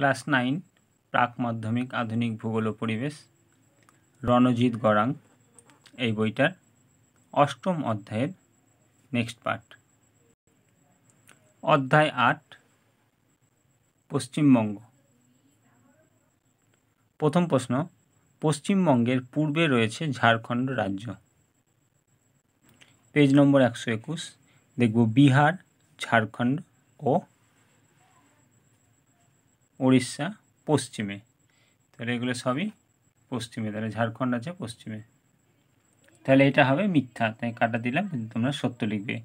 class nine প্রাক মাধ্যমিক আধুনিক ভূগোল পরিবেশ রণজিৎ গরাং এই বইটার অষ্টম অধ্যায়ের নেক্সট পার্ট অধ্যায় আট পশ্চিমবঙ্গ প্রথম প্রশ্ন পশ্চিমবঙ্গের পূর্বে রয়েছে ঝাড়খণ্ড রাজ্য পেজ নম্বর একশো একুশ দেখব বিহার ঝাড়খণ্ড ও উড়িষ্যা পশ্চিমে তাহলে এগুলো সবই পশ্চিমে তাহলে ঝাড়খণ্ড আছে পশ্চিমে তাহলে এটা হবে মিথ্যা তাই কাটা দিলাম কিন্তু তোমরা সত্য লিখবে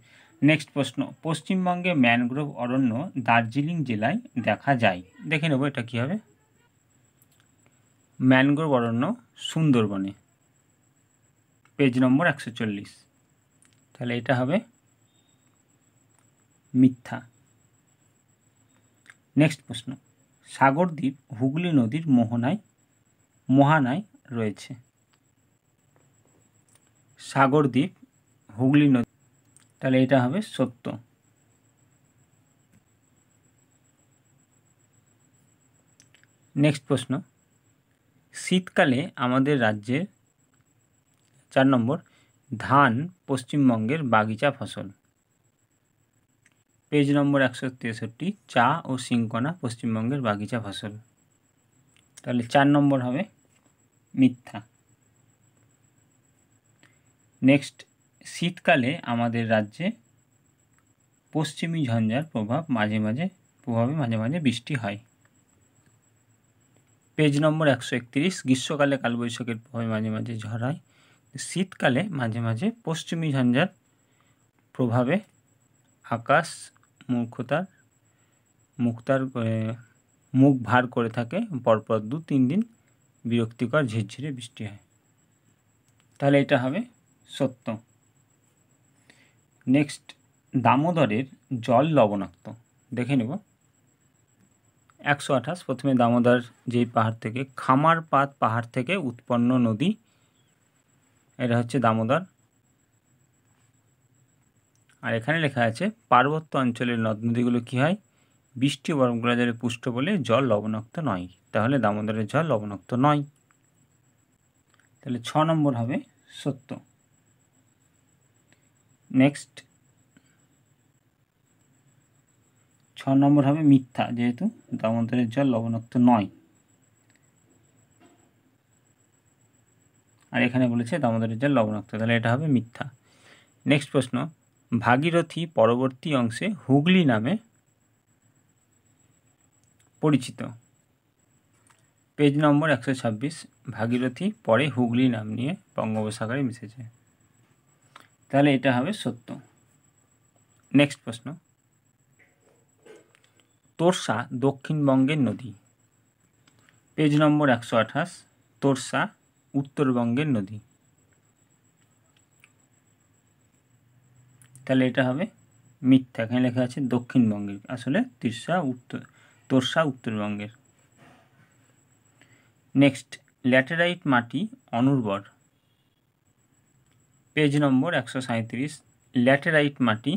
নেক্সট প্রশ্ন পশ্চিমবঙ্গে ম্যানগ্রোভ অরণ্য দার্জিলিং জেলায় দেখা যায় দেখে নেব এটা কী হবে ম্যানগ্রোভ অরণ্য সুন্দরবনে পেজ নম্বর একশো চল্লিশ তাহলে এটা হবে মিথ্যা নেক্সট প্রশ্ন সাগরদ্বীপ হুগলি নদীর মোহনায় মোহানায় রয়েছে সাগরদ্বীপ হুগলি নদী তাহলে এটা হবে সত্য নেক্সট প্রশ্ন শীতকালে আমাদের রাজ্যের চার নম্বর ধান পশ্চিমবঙ্গের বাগিচা ফসল পেজ নম্বর একশো তেষট্টি চা ও সিঙ্কনা পশ্চিমবঙ্গের বাগিচা ফসল তাহলে চার নম্বর হবে মিথ্যা নেক্সট শীতকালে আমাদের রাজ্যে পশ্চিমী ঝঞ্ঝার প্রভাব মাঝে মাঝে প্রভাবে মাঝে মাঝে বৃষ্টি হয় পেজ নম্বর একশো একত্রিশ গ্রীষ্মকালে কালবৈশাখের প্রভাবে মাঝে মাঝে ঝড় হয় শীতকালে মাঝে মাঝে পশ্চিমী ঝঞ্ঝার প্রভাবে আকাশ মূর্খতা মুক্তার মুখ ভার করে থাকে পরপর দু তিন দিন বিরক্তিকর ঝিরঝিরে বৃষ্টি হয় তাহলে এটা হবে সত্য নেক্সট দামোদরের জল লবণাক্ত দেখে নেব একশো আঠাশ প্রথমে দামোদর যেই পাহাড় থেকে খামার পাত পাহাড় থেকে উৎপন্ন নদী এটা হচ্ছে দামোদর আর এখানে লেখা আছে পার্বত্য অঞ্চলের নদ নদীগুলো কী হয় বৃষ্টি বরফগোলা পুষ্ট বলে জল লবণাক্ত নয় তাহলে দামোদরের জল লবণাক্ত নয় তাহলে ছ নম্বর হবে সত্য নেক্সট ছ নম্বর হবে মিথ্যা যেহেতু দামোদরের জল লবণাক্ত নয় আর এখানে বলেছে দামোদরের জল লবণাক্ত তাহলে এটা হবে মিথ্যা নেক্সট প্রশ্ন ভাগীরথী পরবর্তী অংশে হুগলি নামে পরিচিত পেজ নম্বর একশো ছাব্বিশ ভাগীরথী পরে হুগলি নাম নিয়ে বঙ্গোপসাগরে মিশেছে তাহলে এটা হবে সত্য নেক্সট প্রশ্ন তোরসা দক্ষিণবঙ্গের নদী পেজ নম্বর একশো আঠাশ তোরসা উত্তরবঙ্গের নদী তাহলে এটা হবে মিথ্যা এখানে লেখা আছে দক্ষিণবঙ্গের আসলে তিরসা উত্তর তোরসা উত্তরবঙ্গের নেক্সট ল্যাটেরাইট মাটি অনুর্বর পেজ নম্বর একশো সাঁত্রিশ ল্যাটেরাইট মাটি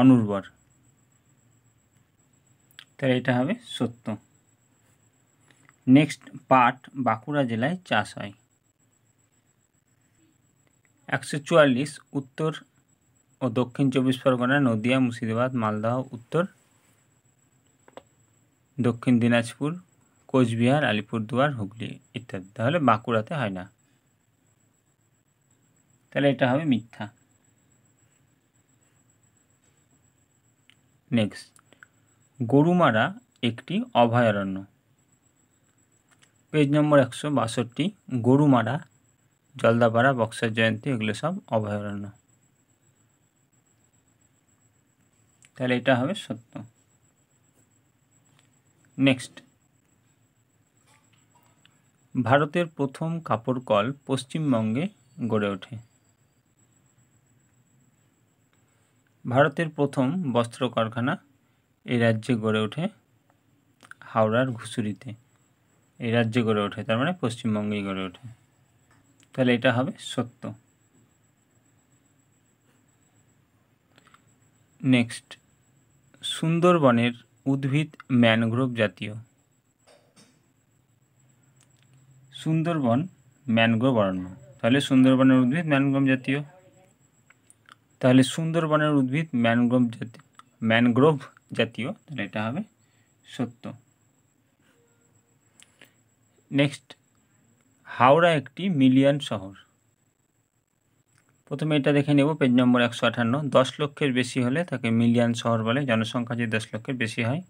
অনুর্বর তাহলে এটা হবে সত্য নেক্সট পাট বাঁকুড়া জেলায় চাষ হয় একশো চুয়াল্লিশ উত্তর ও দক্ষিণ চব্বিশ পরগনা নদিয়া মুর্শিদাবাদ মালদহ উত্তর দক্ষিণ দিনাজপুর কোচবিহার আলিপুরদুয়ার হুগলি ইত্যাদি তাহলে বাঁকুড়াতে হয় না তাহলে এটা হবে মিথ্যা নেক্সট গরুমারা একটি অভয়ারণ্য পেজ নম্বর একশো বাষট্টি গরুমারা জলদাপাড়া বক্সার জয়ন্তী এগুলো সব অভয়ারণ্য তাহলে এটা হবে সত্য নেক্সট ভারতের প্রথম কাপড় কল পশ্চিমবঙ্গে গড়ে ওঠে ভারতের প্রথম বস্ত্র কারখানা এই রাজ্যে গড়ে ওঠে হাওড়ার ঘুসুরিতে এই রাজ্যে গড়ে ওঠে তার মানে পশ্চিমবঙ্গেই গড়ে ওঠে তাহলে এটা হবে সত্য নেক্সট সুন্দরবনের উদ্ভিদ ম্যানগ্রোভ জাতীয় সুন্দরবন ম্যানগ্রোভ অরণ্য তাহলে সুন্দরবনের উদ্ভিদ ম্যানগ্রোভ জাতীয় তাহলে সুন্দরবনের উদ্ভিদ ম্যানগ্রোভ জাতীয় ম্যানগ্রোভ জাতীয় তাহলে এটা হবে সত্য নেক্সট হাওড়া একটি মিলিয়ন শহর প্রথমে এটা দেখে নেব পেজ নম্বর একশো আঠান্ন দশ লক্ষের বেশি হলে তাকে মিলিয়ান শহর বলে জনসংখ্যা যদি দশ লক্ষের বেশি হয়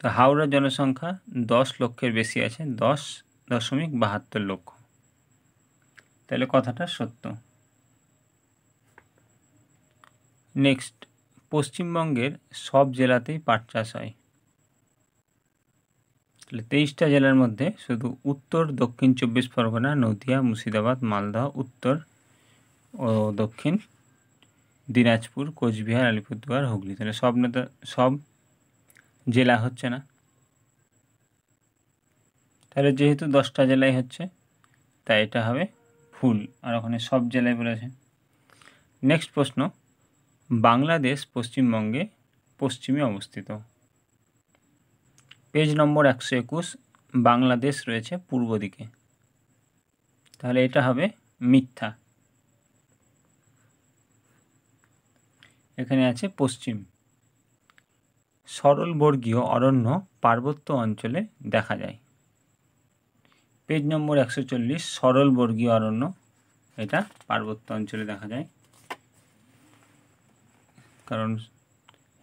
তো হাওড়ার জনসংখ্যা দশ লক্ষের বেশি আছে দশ দশমিক বাহাত্তর লক্ষ তাহলে কথাটা সত্য নেক্সট পশ্চিমবঙ্গের সব জেলাতেই পাট চাষ হয় তাহলে তেইশটা জেলার মধ্যে শুধু উত্তর দক্ষিণ চব্বিশ পরগনা নদিয়া মুর্শিদাবাদ মালদহ উত্তর ও দক্ষিণ দিনাজপুর কোচবিহার আলিপুরদুয়ার হুগলি তাহলে সব সব জেলা হচ্ছে না তাহলে যেহেতু দশটা জেলায় হচ্ছে তাই এটা হবে ফুল আর ওখানে সব জেলায় বলেছে নেক্সট প্রশ্ন বাংলাদেশ পশ্চিমবঙ্গে পশ্চিমে অবস্থিত পেজ নম্বর একশো একুশ বাংলাদেশ রয়েছে পূর্ব দিকে তাহলে এটা হবে মিথ্যা এখানে আছে পশ্চিম সরলবর্গীয় অরণ্য পার্বত্য অঞ্চলে দেখা যায় পেজ নম্বর একশো চল্লিশ সরলবর্গীয় অরণ্য এটা পার্বত্য অঞ্চলে দেখা যায় কারণ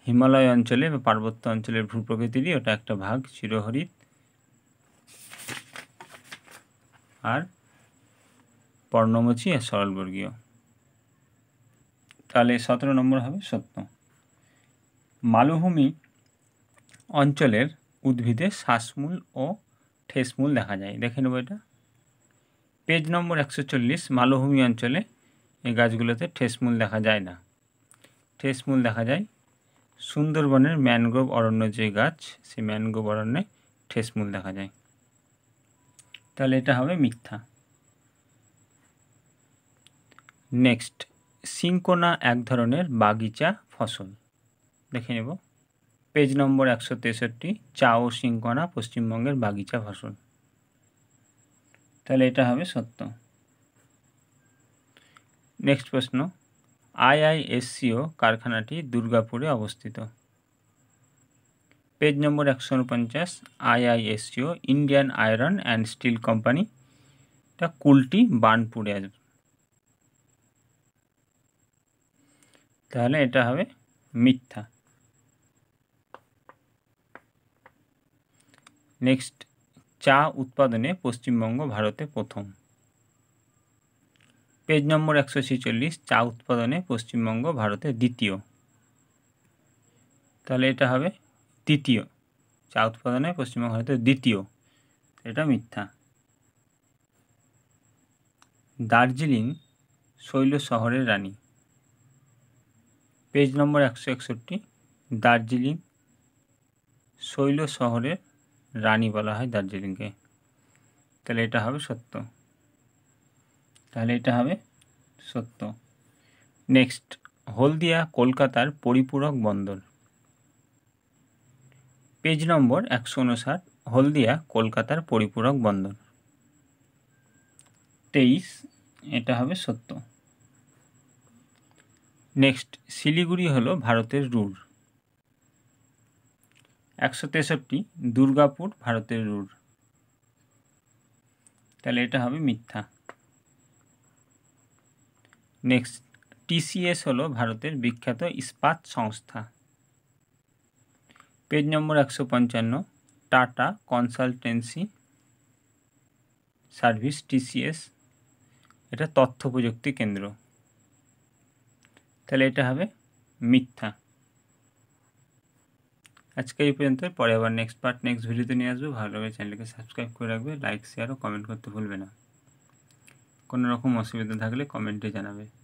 হিমালয় অঞ্চলে বা পার্বত্য অঞ্চলের প্রকৃতিরই ওটা একটা ভাগ চিরহরিত আর পর্ণমোচী আর সরলবর্গীয় তাহলে সতেরো নম্বর হবে সত্য মালভূমি অঞ্চলের উদ্ভিদে শ্বাসমূল ও ঠেসমূল দেখা যায় দেখে নেব এটা পেজ নম্বর একশো চল্লিশ মালভূমি অঞ্চলে এই গাছগুলোতে ঠেসমূল দেখা যায় না ঠেসমূল দেখা যায় সুন্দরবনের ম্যানগ্রোভ অরণ্য যে গাছ সে ম্যানগ্রোভ অরণ্যে ঠেসমূল দেখা যায় তাহলে এটা হবে মিথ্যা নেক্সট সিঙ্কোনা এক ধরনের বাগিচা ফসল দেখে নেব পেজ নম্বর একশো তেষট্টি চা ও সিঙ্কোনা পশ্চিমবঙ্গের বাগিচা ফসল তাহলে এটা হবে সত্য নেক্সট প্রশ্ন আইআইএসসিও কারখানাটি দুর্গাপুরে অবস্থিত পেজ নম্বর একশো উনপঞ্চাশ IISCO Indian iron and steel company এটা কুলটি বার্নপুরে আসবে তাহলে এটা হবে মিথ্যা নেক্সট চা উৎপাদনে পশ্চিমবঙ্গ ভারতে প্রথম পেজ নম্বর একশো ছেচল্লিশ চা উৎপাদনে পশ্চিমবঙ্গ ভারতে দ্বিতীয় তাহলে এটা হবে তৃতীয় চা উৎপাদনে পশ্চিমবঙ্গ ভারতের দ্বিতীয় এটা মিথ্যা দার্জিলিং শৈল শহরের রানী পেজ নম্বর একশো একষট্টি দার্জিলিং শৈল শহরের রানী বলা হয় দার্জিলিংকে তাহলে এটা হবে সত্য তাহলে এটা হবে সত্য নেক্সট হলদিয়া কলকাতার পরিপূরক বন্দর পেজ নম্বর একশো উনষাট হলদিয়া কলকাতার পরিপূরক বন্দর তেইশ এটা হবে সত্য নেক্সট শিলিগুড়ি হলো ভারতের রুর একশো তেষট্টি দুর্গাপুর ভারতের রুর তাহলে এটা হবে মিথ্যা নেক্সট টিসিএস হলো ভারতের বিখ্যাত ইস্পাত সংস্থা পেজ নম্বর একশো পঞ্চান্ন টাটা কনসালটেন্সি সার্ভিস টিসিএস এটা তথ্য প্রযুক্তি কেন্দ্র তাহলে এটা হবে মিথ্যা আজকে এই পর্যন্ত পরে আবার নেক্সট পার্ট নেক্সট ভিডিওতে নিয়ে আসবো ভালো লাগে চ্যানেলকে সাবস্ক্রাইব করে রাখবে লাইক শেয়ার ও কমেন্ট করতে ভুলবে না কোনো রকম অসুবিধা থাকলে কমেন্টে জানাবে